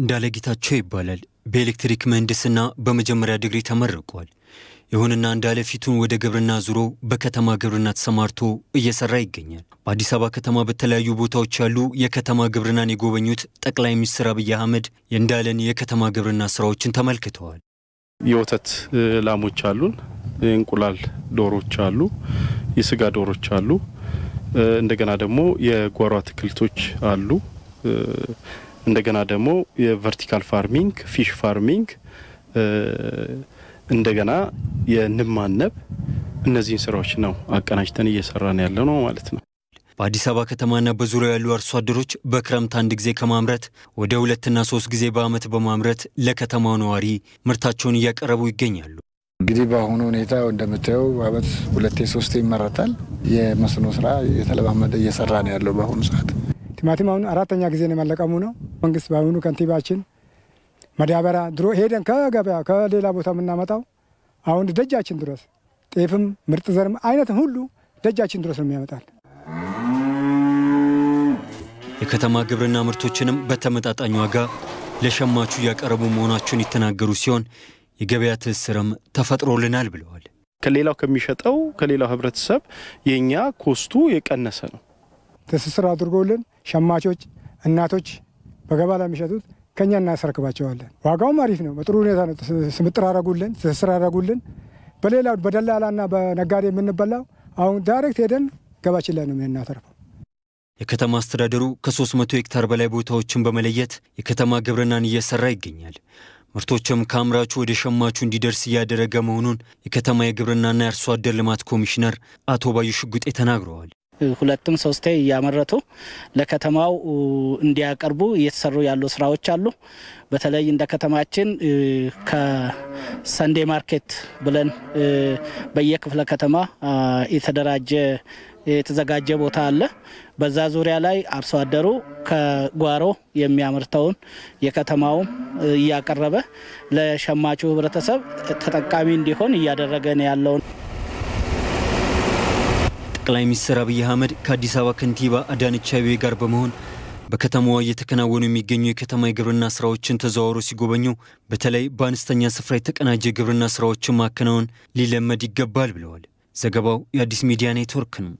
እንዳለ ጌታቸው ይባላል። በኤሌክትሪክ ምህንድስና በመጀመሪያ ዲግሪ ተመርቋል። ይሁንና እንዳለ ፊቱን ወደ ግብርና ዙሮ በከተማ ግብርና ተሰማርቶ እየሰራ ይገኛል። በአዲስ አበባ ከተማ በተለያዩ ቦታዎች ያሉ የከተማ ግብርናን የጎበኙት ጠቅላይ ሚኒስትር አብይ አህመድ የእንዳለን የከተማ ግብርና ስራዎችን ተመልክተዋል። የወተት ላሞች አሉን፣ የእንቁላል ዶሮች አሉ፣ የስጋ ዶሮች አሉ፣ እንደገና ደግሞ የጓሮ አትክልቶች አሉ። እንደገና ደግሞ የቨርቲካል ፋርሚንግ፣ ፊሽ ፋርሚንግ፣ እንደገና የንብ ማነብ እነዚህን ስራዎች ነው አቀናጅተን እየሰራን ያለ ነው ማለት ነው። በአዲስ አበባ ከተማና በዙሪያው ያሉ አርሶ አደሮች በክረምት አንድ ጊዜ ከማምረት ወደ ሁለትና ሶስት ጊዜ በአመት በማምረት ለከተማው ነዋሪ ምርታቸውን እያቀረቡ ይገኛሉ። እንግዲህ በአሁኑ ሁኔታ እንደምታየው አመት ሁለቴ ሶስቴ ይመረታል። የመስኖ ስራ የተለማመደ እየሰራ ነው ያለው በአሁኑ ሰዓት። ቲማቲም አሁን አራተኛ ጊዜ ነው የመለቀሙ ነው። መንግስት በአሁኑ ከንቲባችን መዳበሪያ ድሮ ሄደን ከገበያ ከሌላ ቦታ የምናመጣው አሁን ደጃችን ድረስ ጤፍም ምርጥ ዘርም አይነትም ሁሉ ደጃችን ድረስ ነው የሚያመጣል። የከተማ ግብርና ምርቶችንም በተመጣጣኝ ዋጋ ለሸማቹ እያቀረቡ መሆናቸውን የተናገሩ ሲሆን የገበያ ትስስርም ተፈጥሮልናል ብለዋል። ከሌላው ከሚሸጠው ከሌላው ህብረተሰብ የእኛ ኮስቱ የቀነሰ ነው። ትስስር አድርጎልን ሸማቾች፣ እናቶች በገባ ላይ የሚሸጡት ከኛ እናስረክባቸዋለን። ዋጋውም አሪፍ ነው። በጥሩ ሁኔታ ነው ስምጥራረጉልን አረጉልን። በሌላው በደላላና በነጋዴ የምንበላው አሁን ዳይሬክት ሄደን ገባችን ላይ ነው የምናተርፈው። የከተማ አስተዳደሩ ከ300 ሄክታር በላይ ቦታዎችን በመለየት የከተማ ግብርናን እየሰራ ይገኛል። ምርቶችም ከአምራቹ ወደ ሸማቹ እንዲደርስ እያደረገ መሆኑን የከተማ የግብርናና የአርሶ አደር ልማት ኮሚሽነር አቶ ባዩ ሽጉጤ ተናግረዋል። ሁለትም ሶስቴ እያመረቱ ለከተማው እንዲያቀርቡ እየተሰሩ ያሉ ስራዎች አሉ። በተለይ እንደ ከተማችን ከሰንዴ ማርኬት ብለን በየክፍለ ከተማ የተደራጀ የተዘጋጀ ቦታ አለ። በዛ ዙሪያ ላይ አርሶ አደሩ ከጓሮ የሚያመርተውን የከተማውም እያቀረበ ለሸማቹ ህብረተሰብ ተጠቃሚ እንዲሆን እያደረገን ያለውን ጠቅላይ ሚኒስትር አብይ አህመድ ከአዲስ አበባ ከንቲባ አዳነች አቤቤ ጋር በመሆን በከተማዋ እየተከናወኑ የሚገኙ የከተማ የግብርና ስራዎችን ተዘዋውሮ ሲጎበኙ በተለይ በአነስተኛ ስፍራ የተቀናጀ የግብርና ስራዎችን ማከናወን ሊለመድ ይገባል ብለዋል። ዘገባው የአዲስ ሚዲያ ኔትወርክ ነው።